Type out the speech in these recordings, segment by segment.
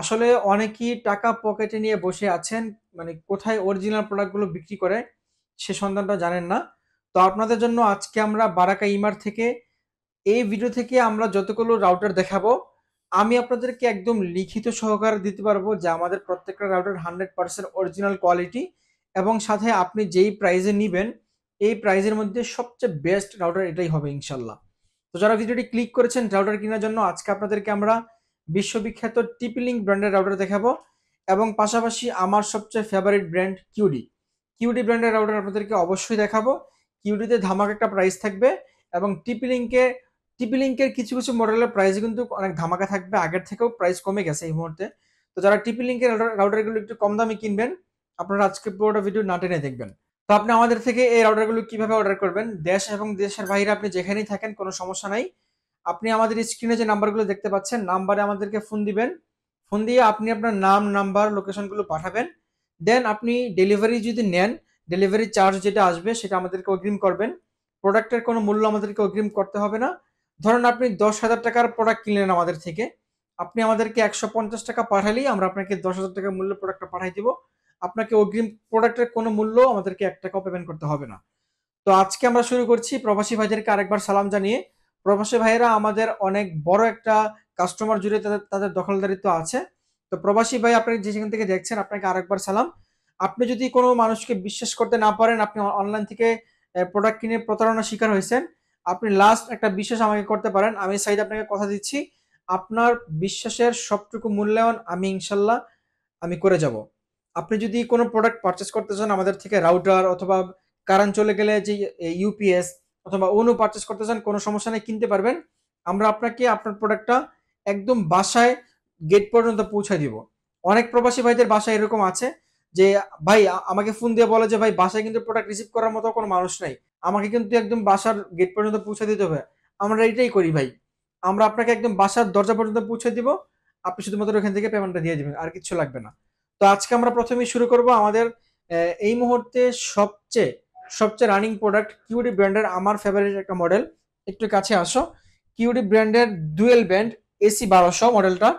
আসলে অনেকেই টাকা পকেটে নিয়ে বসে আছেন মানে কোথায় অরিজিনাল প্রোডাক্টগুলো বিক্রি করে সে সন্ধানটা জানেন না তো আপনাদের জন্য আজকে আমরা বারাকা ইমার থেকে এই ভিডিও থেকে আমরা যতগুলো রাউটার দেখাবো আমি আপনাদেরকে একদম লিখিত সহকারে দিতে পারবো যে আমাদের প্রত্যেকটা router hundred percent original quality এবং সাথে আপনি যেই প্রাইজে নেবেন এই প্রাইজের মধ্যে সবচেয়ে বেস্ট রাউটার এটাই হবে ইনশাল্লাহ তো যারা ভিডিওটি ক্লিক করেছেন রাউটার কেনার জন্য আজকে আপনাদেরকে আমরা বিশ্ববিখ্যাত টিপিলিং ব্র্যান্ডের রাউটার দেখাবো এবং পাশাপাশি আমার সবচেয়ে ফেভারিট ব্র্যান্ড কিউডি কিউডি ব্র্যান্ডের রাউটার আপনাদেরকে অবশ্যই দেখাবো কিউডিতে ধামাক একটা প্রাইস থাকবে এবং টিপিলিংকে টিপিলিংকের কিছু কিছু মডেলের প্রাইস কিন্তু অনেক ধামাকা থাকবে আগের থেকেও প্রাইস কমে গেছে এই মুহূর্তে তো যারা টিপিলিংকের রাউটারগুলো একটু কম দামে কিনবেন আপনারা আজকে পুরোটা ভিডিও না টেনে দেখবেন তো আপনি আমাদের থেকে এই রাউটারগুলো কিভাবে অর্ডার করবেন দেশ এবং দেশের বাইরে আপনি যেখানেই থাকেন কোনো সমস্যা নাই আপনি আমাদের স্ক্রিনে যে নাম্বারগুলো দেখতে পাচ্ছেন নাম্বারে আমাদেরকে ফোন দিবেন ফোন দিয়ে আপনি আপনার নাম নাম্বার লোকেশনগুলো পাঠাবেন দেন আপনি ডেলিভারি যদি নেন ডেলিভারি চার্জ যেটা আসবে সেটা আমাদেরকে অগ্রিম করবেন প্রোডাক্টের কোনো মূল্য আমাদেরকে অগ্রিম করতে হবে না ধরুন আপনি দশ হাজার টাকার প্রোডাক্ট কিনলেন আমাদের থেকে আপনি আমাদেরকে একশো পঞ্চাশ টাকা পাঠালেই আমরা আপনাকে দশ হাজার টাকার মূল্য প্রোডাক্টটা পাঠাই দিব আপনাকে অগ্রিম প্রোডাক্টের কোনো মূল্য আমাদেরকে এক টাকাও পেমেন্ট করতে হবে না তো আজকে আমরা শুরু করছি প্রবাসী ভাইদেরকে আরেকবার সালাম জানিয়ে প্রবাসী ভাইয়েরা আমাদের অনেক বড় একটা কাস্টমার জুড়ে তাদের তাদের দখলদারিত্ব আছে তো প্রবাসী ভাই আপনি যেখান থেকে দেখছেন আপনাকে আরেকবার সালাম আপনি যদি কোনো মানুষকে বিশ্বাস করতে না পারেন আপনি অনলাইন থেকে প্রোডাক্ট কিনে প্রতারণার শিকার হয়েছেন আপনি লাস্ট একটা বিশ্বাস আমাকে করতে পারেন আমি সাইড আপনাকে কথা দিচ্ছি আপনার বিশ্বাসের সবটুকু মূল্যায়ন আমি ইনশাল্লাহ আমি করে যাব আপনি যদি কোনো প্রোডাক্ট পারচেস করতে চান আমাদের থেকে রাউটার অথবা কারেন্ট চলে গেলে যে ইউপিএস অথবা অন্য পারচেস করতে চান কোনো সমস্যা নেই কিনতে পারবেন আমরা আপনাকে আপনার প্রোডাক্টটা একদম বাসায় গেট পর্যন্ত পৌঁছে দিব অনেক প্রবাসী ভাইদের বাসায় এরকম আছে যে ভাই আমাকে ফোন দিয়ে বলে যে ভাই বাসায় কিন্তু প্রোডাক্ট রিসিভ করার মতো কোনো মানুষ নাই আমাকে কিন্তু একদম বাসার গেট পর্যন্ত পৌঁছে দিতে হবে আমরা এটাই করি ভাই আমরা আপনাকে একদম বাসার দরজা পর্যন্ত পৌঁছে দিব আপনি শুধুমাত্র ওখান থেকে পেমেন্টটা দিয়ে দেবেন আর কিছু লাগবে না তো আজকে আমরা প্রথমেই শুরু করব আমাদের এই মুহূর্তে সবচেয়ে সবচেয়ে রানিং প্রোডাক্ট কিউডি ব্র্যান্ডের আমার ফেভারিট একটা মডেল একটু কাছে আসো কিউডি ব্র্যান্ডের ডুয়েল ব্যান্ড এসি বারোশো মডেলটা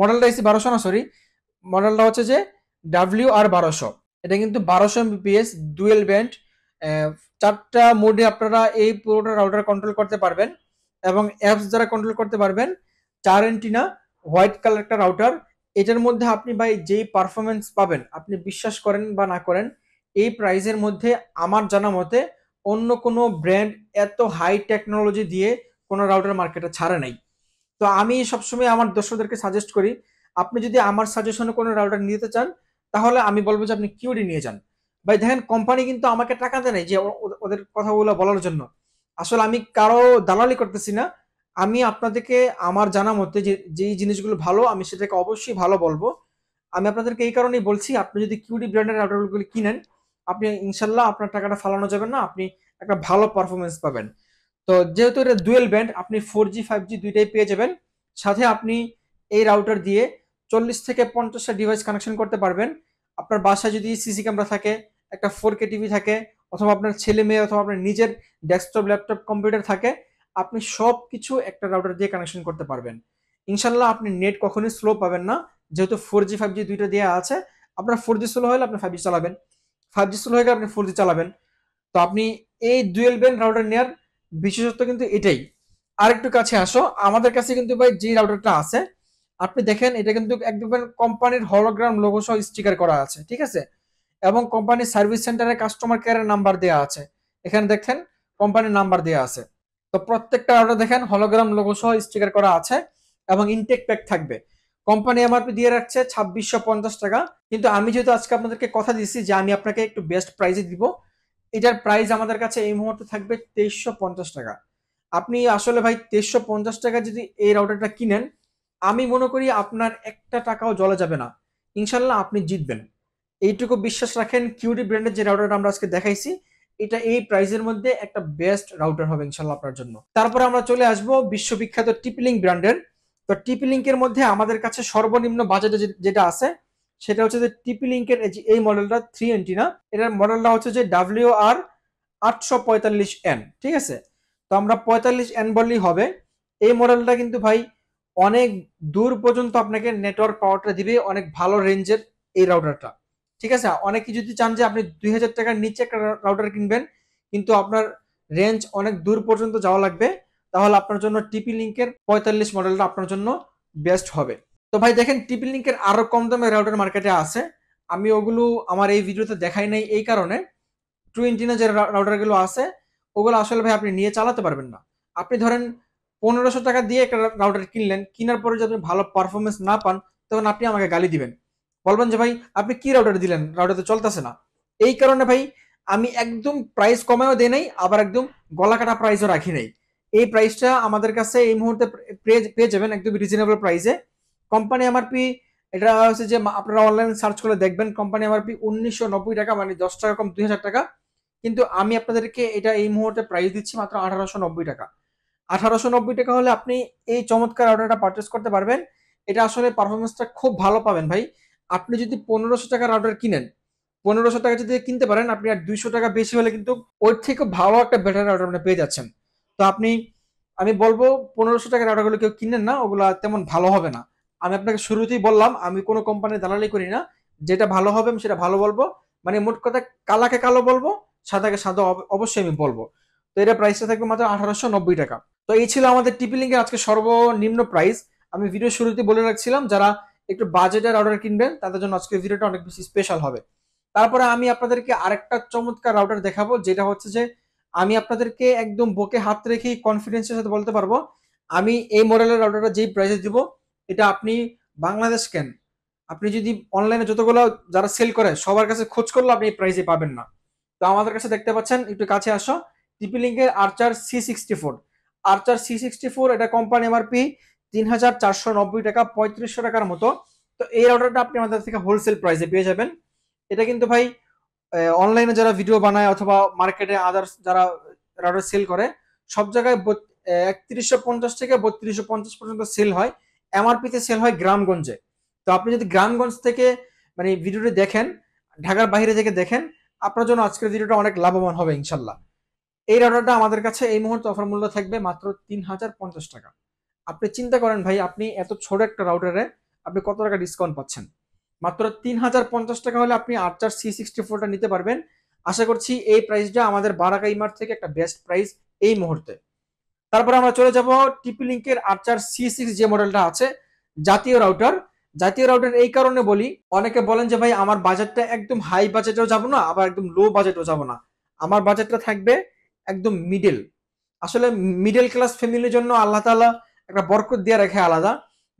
মডেলটা এসি বারোশো না সরি মডেলটা হচ্ছে যে ডাব্লিউ আর বারোশো এটা কিন্তু বারোশো এমবিপিএস ডুয়েল ব্যান্ড চারটা মোডে আপনারা এই পুরোটা রাউটার কন্ট্রোল করতে পারবেন এবং অ্যাপস দ্বারা কন্ট্রোল করতে পারবেন চার এন্টিনা হোয়াইট কালার একটা রাউটার এটার মধ্যে আপনি ভাই যেই পারফরমেন্স পাবেন আপনি বিশ্বাস করেন বা না করেন এই প্রাইজের মধ্যে আমার জানা মতে অন্য কোনো ব্র্যান্ড এত হাই টেকনোলজি দিয়ে কোনো রাউটার মার্কেটে ছাড়ে নাই তো আমি সবসময় আমার দর্শকদেরকে সাজেস্ট করি আপনি যদি আমার সাজেশনে কোনো রাউটার নিতে চান তাহলে আমি বলবো যে আপনি কিউডি নিয়ে যান ভাই দেখেন কোম্পানি কিন্তু আমাকে টাকা দেয় যে ওদের কথাগুলো বলার জন্য আসলে আমি কারো দালালি করতেছি না আমি আপনাদেরকে আমার জানা মতে যে যেই জিনিসগুলো ভালো আমি সেটাকে অবশ্যই ভালো বলবো আমি আপনাদেরকে এই কারণেই বলছি আপনি যদি কিউডি ব্র্যান্ডের রাউটারগুলো কিনেন আপনি ইনশাল্লাহ আপনার টাকাটা ফালানো যাবে না আপনি একটা ভালো পারফরমেন্স পাবেন তো যেহেতু এটা ডুয়েল ব্যান্ড আপনি ফোর জি ফাইভ জি দুইটাই পেয়ে যাবেন সাথে আপনি এই রাউটার দিয়ে চল্লিশ থেকে পঞ্চাশটা ডিভাইস কানেকশন করতে পারবেন আপনার বাসায় যদি সিসি ক্যামেরা থাকে একটা ফোর কে টিভি থাকে অথবা আপনার ছেলে মেয়ে অথবা আপনার নিজের ডেস্কটপ ল্যাপটপ কম্পিউটার থাকে আপনি সব কিছু একটা রাউটার দিয়ে কানেকশন করতে পারবেন ইনশাল্লাহ আপনি নেট কখনোই স্লো পাবেন না যেহেতু ফোর জি ফাইভ জি দুইটা দেওয়া আছে আপনার ফোর জি স্লো হলে আপনি ফাইভ জি চালাবেন ফাইভ জি স্লো হয়ে গেলে আপনি ফোর চালাবেন তো আপনি এই ডুয়েল ব্যান্ড রাউটার নেওয়ার বিশেষত্ব কিন্তু এটাই আরেকটু কাছে আসো আমাদের কাছে কিন্তু ভাই যে রাউটারটা আছে আপনি দেখেন এটা কিন্তু একদম কোম্পানির হলোগ্রাম লোগো সহ স্টিকার করা আছে ঠিক আছে এবং কোম্পানির সার্ভিস সেন্টারে কাস্টমার কেয়ারের নাম্বার দেওয়া আছে এখানে দেখেন কোম্পানির নাম্বার দেওয়া আছে তো প্রত্যেকটা রাউটার দেখেন হলোগ্রাম লোগো সহ স্টিকার করা আছে এবং ইনটেক প্যাক থাকবে কোম্পানি এমআরপি দিয়ে রাখছে ছাব্বিশশো পঞ্চাশ টাকা কিন্তু আমি যেহেতু আজকে আপনাদেরকে কথা দিচ্ছি যে আমি আপনাকে একটু বেস্ট প্রাইজে দিব এটার প্রাইস আমাদের কাছে এই মুহূর্তে থাকবে তেইশশো পঞ্চাশ টাকা আপনি আসলে ভাই তেইশশো পঞ্চাশ টাকা যদি এই রাউটারটা কিনেন আমি মনে করি আপনার একটা টাকাও জলে যাবে না ইনশাল্লাহ আপনি জিতবেন এইটুকু বিশ্বাস রাখেন কিউডি ব্র্যান্ডের যে রাউটারটা আমরা আজকে দেখাইছি এটা এই প্রাইজের মধ্যে একটা বেস্ট রাউটার হবে ইনশাল্লাহ আপনার জন্য তারপরে আমরা চলে আসবো বিশ্ববিখ্যাত টিপলিং ব্র্যান্ডের তো টিপি লিঙ্কের মধ্যে আমাদের কাছে সর্বনিম্ন বাজেটে যেটা আছে সেটা হচ্ছে যে টিপি লিঙ্কের এই মডেলটা থ্রি এন্টি না এটার মডেলটা হচ্ছে যে ডাব্লিউ আর আটশো পঁয়তাল্লিশ এন ঠিক আছে তো আমরা পঁয়তাল্লিশ এন বললেই হবে এই মডেলটা কিন্তু ভাই অনেক দূর পর্যন্ত আপনাকে নেটওয়ার্ক পাওয়ারটা দিবে অনেক ভালো রেঞ্জের এই রাউটারটা ঠিক আছে অনেকে যদি চান যে আপনি দুই হাজার টাকার নিচে একটা রাউটার কিনবেন কিন্তু আপনার রেঞ্জ অনেক দূর পর্যন্ত যাওয়া লাগবে তাহলে আপনার জন্য টিপি লিঙ্কের পঁয়তাল্লিশ মডেলটা আপনার জন্য বেস্ট হবে তো ভাই দেখেন টিপি লিঙ্কের আরও কম দামে রাউটার মার্কেটে আছে আমি ওগুলো আমার এই ভিডিওতে দেখাই নাই এই কারণে টু ইন্টিনা যে রাউটারগুলো আছে ওগুলো আসলে ভাই আপনি নিয়ে চালাতে পারবেন না আপনি ধরেন পনেরোশো টাকা দিয়ে একটা রাউটার কিনলেন কেনার পরে যদি আপনি ভালো পারফরমেন্স না পান তখন আপনি আমাকে গালি দিবেন বলবেন যে ভাই আপনি কি রাউটার দিলেন রাউটার তো চলতেছে না এই কারণে ভাই আমি একদম প্রাইস কমেও দেই নাই আবার একদম গলা কাটা প্রাইসও রাখি নাই এই প্রাইসটা আমাদের কাছে এই মুহূর্তে পেয়ে যাবেন একদম রিজনেবল প্রাইসে কোম্পানি এমআরপি এটা হচ্ছে যে আপনারা অনলাইন সার্চ করে দেখবেন কোম্পানি এমআরপি উনিশশো টাকা মানে দশ টাকা কম দুই টাকা কিন্তু আমি আপনাদেরকে এটা এই মুহূর্তে প্রাইস দিচ্ছি মাত্র আঠারোশো টাকা আঠারোশো টাকা হলে আপনি এই চমৎকার অর্ডারটা পারচেস করতে পারবেন এটা আসলে পারফরমেন্সটা খুব ভালো পাবেন ভাই আপনি যদি পনেরোশো টাকার অর্ডার কিনেন পনেরোশো টাকা যদি কিনতে পারেন আপনি আর দুইশো টাকা বেশি হলে কিন্তু ওর থেকে ভালো একটা বেটার অর্ডার আপনি পেয়ে যাচ্ছেন তো আপনি আমি বলবো পনেরোশো টাকার অর্ডারগুলো কেউ কিনেন না ওগুলো তেমন ভালো হবে না আমি আপনাকে শুরুতেই বললাম আমি কোনো কোম্পানির দালালি করি না যেটা ভালো হবে আমি সেটা ভালো বলবো মানে মোট কথা কালাকে কালো বলবো সাদাকে সাদা অবশ্যই আমি বলবো তো এটা প্রাইসটা থাকবে মাত্র আঠারোশো নব্বই টাকা তো এই ছিল আমাদের টিপি লিঙ্কের আজকে সর্বনিম্ন প্রাইস আমি ভিডিও শুরুতে বলে রাখছিলাম যারা একটু বাজেটের অর্ডার কিনবেন তাদের জন্য আজকের ভিডিওটা অনেক বেশি স্পেশাল হবে তারপরে আমি আপনাদেরকে আরেকটা চমৎকার রাউটার দেখাবো যেটা হচ্ছে যে আমি আপনাদেরকে একদম বুকে হাত রেখে কনফিডেন্সের সাথে বলতে পারবো আমি এই মডেলের অর্ডারটা যেই প্রাইসে দিব এটা আপনি বাংলাদেশ কেন আপনি যদি অনলাইনে যতগুলো যারা সেল করে সবার কাছে খোঁজ করলে আপনি এই প্রাইসে পাবেন না তো আমাদের কাছে দেখতে পাচ্ছেন একটু কাছে আসো টিপিলিঙ্কের Archer C sixty four Archer C sixty four এটা কোম্পানি এমআরপি তিন হাজার চারশো নব্বই টাকা পঁয়ত্রিশশো টাকার মতো তো এই অর্ডারটা আপনি আমাদের থেকে হোলসেল প্রাইসে পেয়ে যাবেন এটা কিন্তু ভাই অনলাইনে যারা ভিডিও বানায় অথবা মার্কেটে আদার্স যারা রাডার সেল করে সব জায়গায় একত্রিশশো পঞ্চাশ থেকে বত্রিশশো পঞ্চাশ পর্যন্ত সেল হয় এমআরপিতে সেল হয় গ্রামগঞ্জে তো আপনি যদি গ্রামগঞ্জ থেকে মানে ভিডিওটি দেখেন ঢাকার বাইরে থেকে দেখেন আপনার জন্য আজকের ভিডিওটা অনেক লাভবান হবে ইনশাল্লাহ এই রাডারটা আমাদের কাছে এই মুহূর্তে অফার মূল্য থাকবে মাত্র তিন হাজার পঞ্চাশ টাকা আপনি চিন্তা করেন ভাই আপনি এত ছোট একটা রাউটারে আপনি কত টাকা ডিসকাউন্ট পাচ্ছেন মাত্র তিন হাজার পঞ্চাশ টাকা হলে আপনি আর্চার সি সিক্সটি ফোরটা নিতে পারবেন আশা করছি এই প্রাইসটা আমাদের বারাকা ইমার থেকে একটা বেস্ট প্রাইস এই মুহূর্তে তারপর আমরা চলে যাব টিপি লিঙ্কের আর্চার সি সিক্স যে মডেলটা আছে জাতীয় রাউটার জাতীয় রাউটার এই কারণে বলি অনেকে বলেন যে ভাই আমার বাজেটটা একদম হাই বাজেটেও যাব না আবার একদম লো বাজেটেও যাব না আমার বাজেটটা থাকবে একদম মিডল আসলে মিডল ক্লাস ফ্যামিলির জন্য আল্লাহ তালা একটা বরকত দিয়ে রাখে আলাদা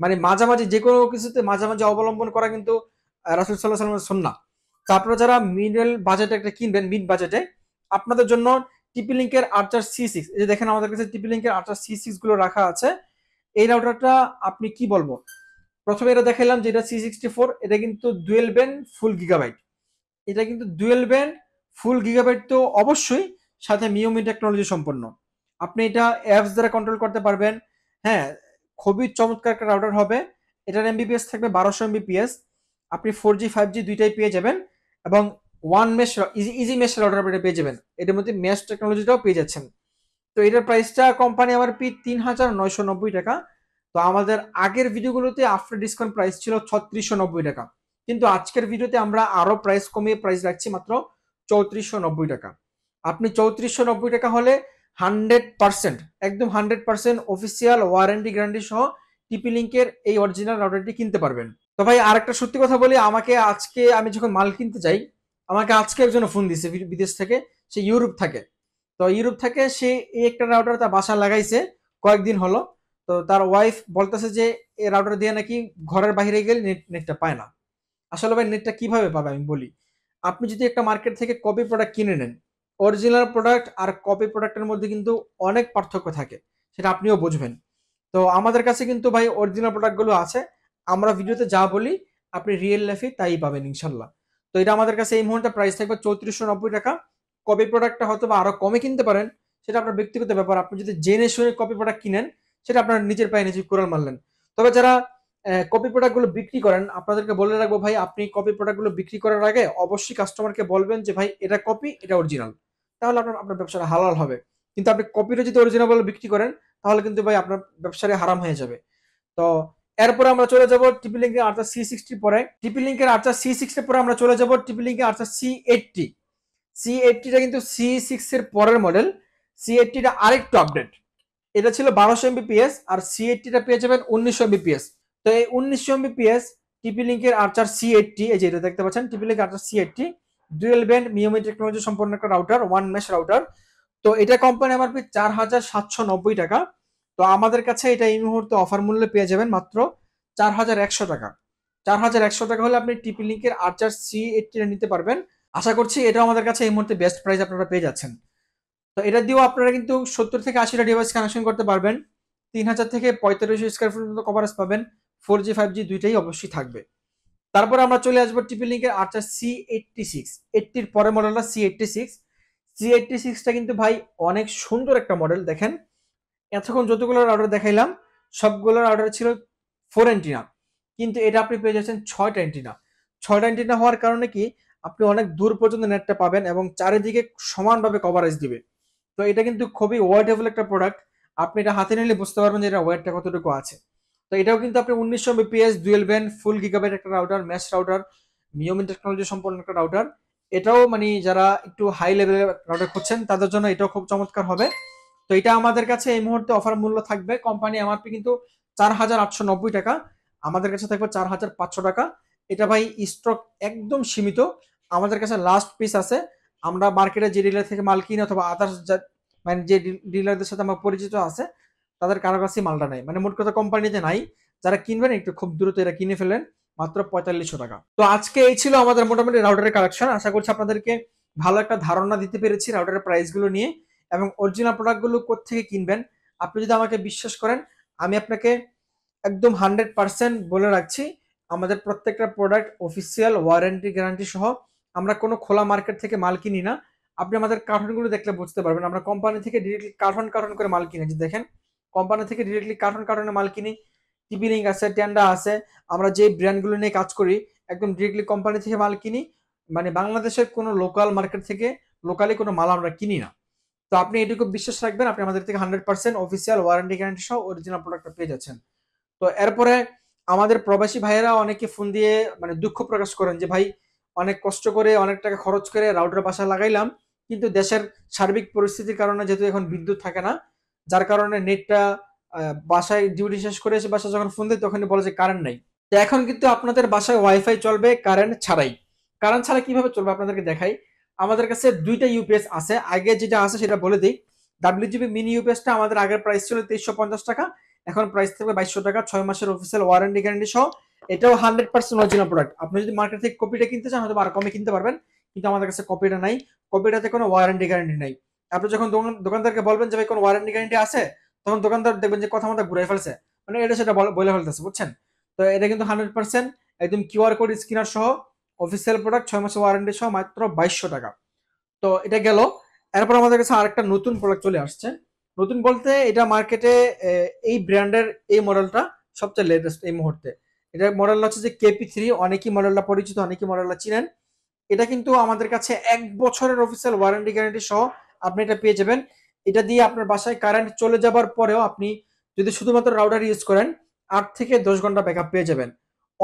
মানে মাঝামাঝি যে কোনো কিছুতে মাঝামাঝি অবলম্বন করা কিন্তু রাসুল সাল্লাহ সাল্লামের সন্না তো আপনারা যারা মিনারেল বাজেটে একটা কিনবেন মিড বাজেটে আপনাদের জন্য টিপি লিঙ্কের আর্চার সি সিক্স এই যে দেখেন আমাদের কাছে টিপি লিঙ্কের আর্চার সি সিক্সগুলো রাখা আছে এই রাউটারটা আপনি কি বলবো প্রথমে এটা দেখাইলাম যে এটা সি সিক্সটি ফোর এটা কিন্তু ডুয়েল ব্যান্ড ফুল গিগাবাইট এটা কিন্তু ডুয়েল ব্যান্ড ফুল গিগাবাইট তো অবশ্যই সাথে মিওমি টেকনোলজি সম্পন্ন আপনি এটা অ্যাপস দ্বারা কন্ট্রোল করতে পারবেন হ্যাঁ খুবই চমৎকার একটা রাউটার হবে এটার এমবিপিএস থাকবে বারোশো এমবিপিএস আপনি ফোর জি ফাইভ জি দুইটাই পেয়ে যাবেন এবং one mesh easy easy mesh router আপনি পেয়ে যাবেন এটার মধ্যে মেশ টেকনোলজিটাও পেয়ে যাচ্ছেন তো এটার প্রাইসটা কোম্পানি আমার পি তিন হাজার নয়শো নব্বই টাকা তো আমাদের আগের ভিডিওগুলোতে আফটার ডিসকাউন্ট প্রাইস ছিল ছত্রিশশো নব্বই টাকা কিন্তু আজকের ভিডিওতে আমরা আরও প্রাইস কমিয়ে প্রাইস রাখছি মাত্র চৌত্রিশশো নব্বই টাকা আপনি চৌত্রিশশো নব্বই টাকা হলে হান্ড্রেড পার্সেন্ট একদম hundred percent official warranty guarantee সহ টিপি লিঙ্কের এই অরিজিনাল রাউটারটি কিনতে পারবেন তো ভাই আর একটা সত্যি কথা বলি আমাকে আজকে আমি যখন মাল কিনতে যাই আমাকে আজকে একজন ফোন দিছে বিদেশ থেকে সে ইউরোপ থাকে তো ইউরোপ থেকে সে এই একটা রাউটার তার বাসা লাগাইছে কয়েকদিন হলো তো তার ওয়াইফ বলতেছে যে এই রাউটার দিয়ে নাকি ঘরের বাইরে গেলে নেট নেটটা পায় না আসলে ভাই নেটটা কিভাবে পাবে আমি বলি আপনি যদি একটা মার্কেট থেকে কপি প্রোডাক্ট কিনে নেন অরিজিনাল প্রোডাক্ট আর কপি প্রোডাক্টের মধ্যে কিন্তু অনেক পার্থক্য থাকে সেটা আপনিও বুঝবেন তো আমাদের কাছে কিন্তু ভাই অরিজিনাল প্রোডাক্টগুলো আছে আমরা ভিডিওতে যা বলি আপনি রিয়েল লাইফে তাই পাবেন ইনশাল্লাহ তো এটা আমাদের কাছে এই মুহূর্তে প্রাইস থাকবে চৌত্রিশশো নব্বই টাকা কপি প্রোডাক্টটা হয়তো বা আরও কমে কিনতে পারেন সেটা আপনার ব্যক্তিগত ব্যাপার আপনি যদি জেনে শুনে কপি প্রোডাক্ট কিনেন সেটা আপনার নিজের পায়ে নিজে কোরাল মারলেন তবে যারা কপি প্রোডাক্টগুলো বিক্রি করেন আপনাদেরকে বলে রাখবো ভাই আপনি কপি প্রোডাক্টগুলো বিক্রি করার আগে অবশ্যই কাস্টমারকে বলবেন যে ভাই এটা কপি এটা অরিজিনাল তাহলে আপনার আপনার ব্যবসাটা হালাল হবে কিন্তু আপনি কপিরও যদি অরিজিনাল বিক্রি করেন তাহলে কিন্তু ভাই আপনার ব্যবসাটা হারাম হয়ে যাবে তো এরপরে আমরা চলে যাব টিপি লিঙ্কের আর্চার সি সিক্সটি পরে টিপি লিঙ্কের আর্চার সি সিক্সটি পরে আমরা চলে যাব টিপি লিঙ্কের আর্চার সি এইটটি সি এইটটিটা কিন্তু সি সিক্স এর পরের মডেল সি এইটটিটা আরেকটু আপডেট এটা ছিল বারোশো এমবিপিএস আর সি এইটটিটা পেয়ে যাবেন উনিশশো এমবিপিএস তো এই উনিশশো এমবিপিএস টিপি লিঙ্কের আর্চার সি এইটটি এই যে এটা দেখতে পাচ্ছেন টিপি লিঙ্কের Archer C eighty dual band মিওমি টেকনোলজি সম্পন্ন একটা রাউটার ওয়ান মেশ রাউটার তো এটা কোম্পানি আমার পি চার হাজার সাতশো নব্বই টাকা তো আমাদের কাছে এটা এই মুহূর্তে অফার মূল্যে পেয়ে যাবেন মাত্র চার হাজার একশো টাকা চার হাজার একশো টাকা হলে আপনি টিপি লিঙ্কের আর্চার সি এইটটিটা নিতে পারবেন আশা করছি এটা আমাদের কাছে এই মুহূর্তে বেস্ট প্রাইস আপনারা পেয়ে যাচ্ছেন তো এটা দিয়েও আপনারা কিন্তু সত্তর থেকে আশিটা ডিভাইস কানেকশন করতে পারবেন তিন হাজার থেকে পঁয়তাল্লিশ স্কোয়ার ফুট পর্যন্ত কভারেজ পাবেন ফোর জি ফাইভ জি দুইটাই অবশ্যই থাকবে তারপরে আমরা চলে আসবো টিপি লিঙ্কের আচ্ছা সি এইটটি সিক্স এইটটির পরে মডেলটা C eighty six C eighty সিক্সটা কিন্তু ভাই অনেক সুন্দর একটা মডেল দেখেন এতক্ষণ যতগুলো অর্ডার দেখাইলাম সবগুলোর অর্ডার ছিল ফোর অ্যান্টিনা কিন্তু এটা আপনি পেয়ে যাচ্ছেন ছয়টা অ্যান্টিনা ছয়টা অ্যান্টিনা হওয়ার কারণে কি আপনি অনেক দূর পর্যন্ত নেটটা পাবেন এবং চারিদিকে সমানভাবে কভারেজ দিবে তো এটা কিন্তু খুবই ওয়েটেবল একটা প্রোডাক্ট আপনি এটা হাতে নিলে বুঝতে পারবেন যে এটা ওয়েটটা কতটুকু আছে তো এটাও কিন্তু আপনি উনিশশো বিপিএস ডুয়েল ভ্যান ফুল গিগাবাইট একটা রাউটার ম্যাচ রাউটার নিয়ম টেকনোলজি সম্পন্ন একটা রাউটার এটাও মানে যারা একটু হাই লেভেলের রাউটার খুঁজছেন তাদের জন্য এটাও খুব চমৎকার হবে তো এটা আমাদের কাছে এই মুহূর্তে অফার মূল্য থাকবে কোম্পানি এমআরপি কিন্তু চার হাজার আটশো নব্বই টাকা আমাদের কাছে থাকবে চার হাজার পাঁচশো টাকা এটা ভাই স্টক একদম সীমিত আমাদের কাছে লাস্ট পিস আছে আমরা মার্কেটে যে ডিলার থেকে মাল কিনি অথবা আদার্স মানে যে ডিলারদের সাথে আমার পরিচিত আছে তাদের কারো কাছে মালটা নাই মানে মোট কথা কোম্পানিতে নাই যারা কিনবেন একটু খুব দ্রুত এরা কিনে ফেলেন মাত্র পঁয়তাল্লিশশো টাকা তো আজকে এই ছিল আমাদের মোটামুটি রাউডারের কালেকশন আশা করছি আপনাদেরকে ভালো একটা ধারণা দিতে পেরেছি রাউডারের প্রাইসগুলো নিয়ে এবং অরিজিনাল প্রোডাক্টগুলো কোথেকে কিনবেন আপনি যদি আমাকে বিশ্বাস করেন আমি আপনাকে একদম হান্ড্রেড পার্সেন্ট বলে রাখছি আমাদের প্রত্যেকটা প্রোডাক্ট অফিসিয়াল ওয়ারেন্টি গ্যারান্টি সহ আমরা কোনো খোলা মার্কেট থেকে মাল কিনি না আপনি আমাদের কার্টনগুলো দেখলে বুঝতে পারবেন আমরা কোম্পানি থেকে ডিরেক্টলি কার্টন কার্টন করে মাল কিনেছি দেখেন কোম্পানি থেকে ডিরেক্টলি কার্টন কার্টনে মাল কিনি টিপি লিঙ্ক আছে ট্যান্ডা আছে আমরা যে ব্র্যান্ডগুলো নিয়ে কাজ করি একদম ডিরেক্টলি কোম্পানি থেকে মাল কিনি মানে বাংলাদেশের কোনো লোকাল মার্কেট থেকে লোকালি কোনো মাল আমরা কিনি না তো আপনি এটুকু বিশ্বাস রাখবেন আপনি আমাদের থেকে hundred percent official warranty guarantee সহ অরিজিনাল প্রোডাক্টটা পেয়ে যাচ্ছেন তো এরপরে আমাদের প্রবাসী ভাইয়েরা অনেকে ফোন দিয়ে মানে দুঃখ প্রকাশ করেন যে ভাই অনেক কষ্ট করে অনেক টাকা খরচ করে রাউটার বাসা লাগাইলাম কিন্তু দেশের সার্বিক পরিস্থিতির কারণে যেহেতু এখন বিদ্যুৎ থাকে না যার কারণে নেটটা বাসায় ডিউটি শেষ করে এসে বাসায় যখন ফোন দেয় তখন বলে যে কারেন্ট নাই তো এখন কিন্তু আপনাদের বাসায় ওয়াইফাই চলবে কারেন্ট ছাড়াই কারেন্ট ছাড়া কিভাবে চলবে আপনাদেরকে দেখাই আমাদের কাছে দুইটা ইউপিএস আছে আগে যেটা আছে সেটা বলে দিই ডাব্লিউ জিবি মিনি ইউপিএসটা আমাদের আগের প্রাইস ছিল তেইশশো পঞ্চাশ টাকা এখন প্রাইস থাকবে বাইশশো টাকা ছয় মাসের অফিসিয়াল ওয়ারেন্টি গ্যারান্টি সহ এটাও হান্ড্রেড পার্সেন্ট অরিজিনাল প্রোডাক্ট আপনি যদি মার্কেট থেকে কপিটা কিনতে চান হয়তো আর কমে কিনতে পারবেন কিন্তু আমাদের কাছে কপিটা নাই কপিটাতে কোনো ওয়ারেন্টি গ্যারান্টি নাই আপনি যখন দোকানদারকে বলবেন যে ভাই কোনো ওয়ারেন্টি গ্যারেন্টি আছে তখন দোকানদার দেখবেন যে কথা মতো ঘুরাই ফেলছে মানে এটা সেটা বলে ফেলতেছে বুঝছেন তো এটা কিন্তু হান্ড্রেড পার্সেন্ট একদম কিউআর কোড স্ক্যানার সহ অফিসিয়াল প্রোডাক্ট ছয় মাসের ওয়ারেন্টি সহ মাত্র বাইশশো টাকা তো এটা গেল এরপর আমাদের কাছে আরেকটা নতুন প্রোডাক্ট চলে আসছে নতুন বলতে এটা মার্কেটে এই ব্র্যান্ডের এই মডেলটা সবচেয়ে লেটেস্ট এই মুহূর্তে এটা মডেল হচ্ছে যে কেপি থ্রি অনেকই মডেলটা পরিচিত অনেকই মডেলটা চিনেন এটা কিন্তু আমাদের কাছে এক বছরের অফিসিয়াল ওয়ারেন্টি গ্যারেন্টি সহ আপনি এটা পেয়ে যাবেন এটা দিয়ে আপনার বাসায় কারেন্ট চলে যাবার পরেও আপনি যদি শুধুমাত্র রাউটার ইউজ করেন আট থেকে দশ ঘন্টা ব্যাকআপ পেয়ে যাবেন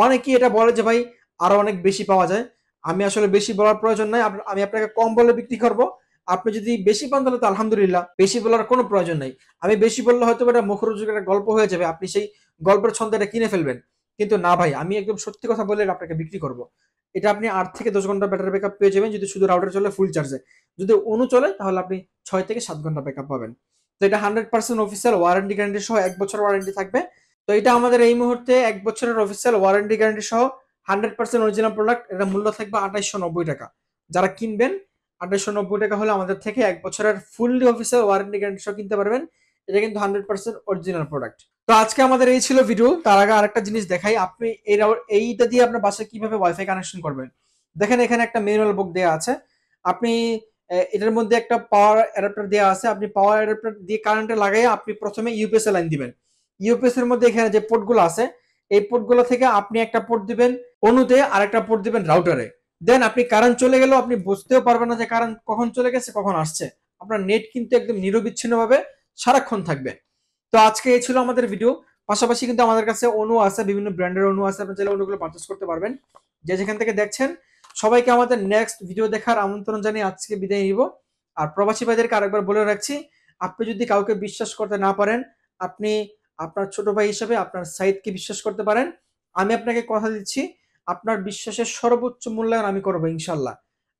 অনেকেই এটা বলে যে ভাই আরো অনেক বেশি পাওয়া যায় আমি আসলে বেশি বলার প্রয়োজন নাই আমি আপনাকে কম বলে বিক্রি করব আপনি যদি বেশি পান তাহলে তো আলহামদুলিল্লাহ বেশি বলার কোনো প্রয়োজন নাই আমি বেশি বললে হয়তো এটা মুখরোচক একটা গল্প হয়ে যাবে আপনি সেই গল্পের ছন্দটা কিনে ফেলবেন কিন্তু না ভাই আমি একদম সত্যি কথা বলে আপনাকে বিক্রি করব এটা আপনি আট থেকে দশ ঘন্টা ব্যাটারি ব্যাকআপ পেয়ে যাবেন যদি শুধু রাউটার চলে ফুল চার্জে যদি অনু চলে তাহলে আপনি ছয় থেকে সাত ঘন্টা ব্যাকআপ পাবেন তো এটা hundred percent official warranty guarantee সহ এক বছর ওয়ারেন্টি থাকবে তো এটা আমাদের এই মুহূর্তে এক বছরের অফিসিয়াল ওয়ারেন্টি গ্যারান্টি সহ হান্ড্রেড পার্সেন্ট অরিজিনাল প্রোডাক্ট এটা মূল্য থাকবে আঠাইশশো নব্বই টাকা যারা কিনবেন আঠাইশশো নব্বই টাকা হলে আমাদের থেকে এক বছরের ফুললি অফিসিয়াল ওয়ারেন্টি গ্যারান্টি সহ কিনতে পারবেন এটা কিন্তু হান্ড্রেড পার্সেন্ট অরিজিনাল প্রোডাক্ট তো আজকে আমাদের এই ছিল ভিডিও তার আগে আরেকটা জিনিস দেখাই আপনি এইটা দিয়ে আপনার বাসায় কিভাবে ওয়াইফাই কানেকশন করবেন দেখেন এখানে একটা মেনুয়াল বুক দেওয়া আছে আপনি এটার মধ্যে একটা পাওয়ার অ্যাডাপ্টার দেওয়া আছে আপনি পাওয়ার অ্যাডাপ্টার দিয়ে কারেন্টে লাগাই আপনি প্রথমে ইউপিএস লাইন দিবেন ইউপিএস এর মধ্যে এখানে যে পোর্টগুলো আছে এই পোর্টগুলো থেকে আপনি একটা পোর্ট দিবেন অনুতে আর একটা পোর্ট দিবেন রাউটারে দেন আপনি কারেন্ট চলে গেলেও আপনি বুঝতেও পারবেন না যে কারেন্ট কখন চলে গেছে কখন আসছে আপনার নেট কিন্তু একদম নিরবিচ্ছিন্নভাবে সারাক্ষণ থাকবে তো আজকে এই ছিল আমাদের ভিডিও পাশাপাশি কিন্তু আমাদের কাছে অনু আছে বিভিন্ন ব্র্যান্ডের অনু আছে আপনি চাইলে অনুগুলো পারচেস করতে পারবেন যে যেখান থেকে দেখছেন সবাইকে আমাদের নেক্সট ভিডিও দেখার আমন্ত্রণ জানিয়ে আজকে বিদায় নিব আর প্রবাসী ভাইদেরকে আরেকবার বলে রাখছি আপনি যদি কাউকে বিশ্বাস করতে না পারেন আপনি আপনার ছোট ভাই হিসেবে আপনার সাইদকে বিশ্বাস করতে পারেন আমি আপনাকে কথা দিচ্ছি আপনার বিশ্বাসের সর্বোচ্চ মূল্যায়ন আমি করবো ইনশাল্লাহ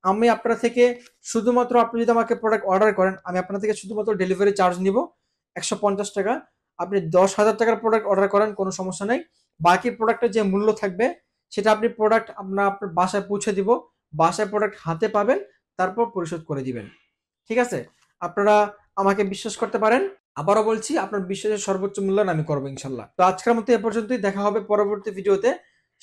আমি আপনার থেকে শুধুমাত্র আপনি যদি আমাকে প্রোডাক্ট অর্ডার করেন আমি আপনার থেকে শুধুমাত্র ডেলিভারি চার্জ নিব একশো পঞ্চাশ টাকা আপনি দশ হাজার টাকার প্রোডাক্ট অর্ডার করেন কোনো সমস্যা নেই বাকি প্রোডাক্টের যে মূল্য থাকবে সেটা আপনি প্রোডাক্ট আমরা আপনার বাসায় পৌঁছে দিব বাসায় প্রোডাক্ট হাতে পাবেন তারপর পরিশোধ করে দিবেন ঠিক আছে আপনারা আমাকে বিশ্বাস করতে পারেন আবারও বলছি আপনার বিশ্বাসের সর্বোচ্চ মূল্যায়ন আমি করবো ইনশাল্লাহ তো আজকের মতো এ পর্যন্তই দেখা হবে পরবর্তী ভিডিওতে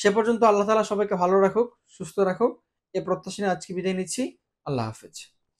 সে পর্যন্ত আল্লাহ তালা সবাইকে ভালো রাখুক সুস্থ রাখুক এ প্রত্যাশা আজকে বিদায় নিচ্ছি আল্লাহ হাফেজ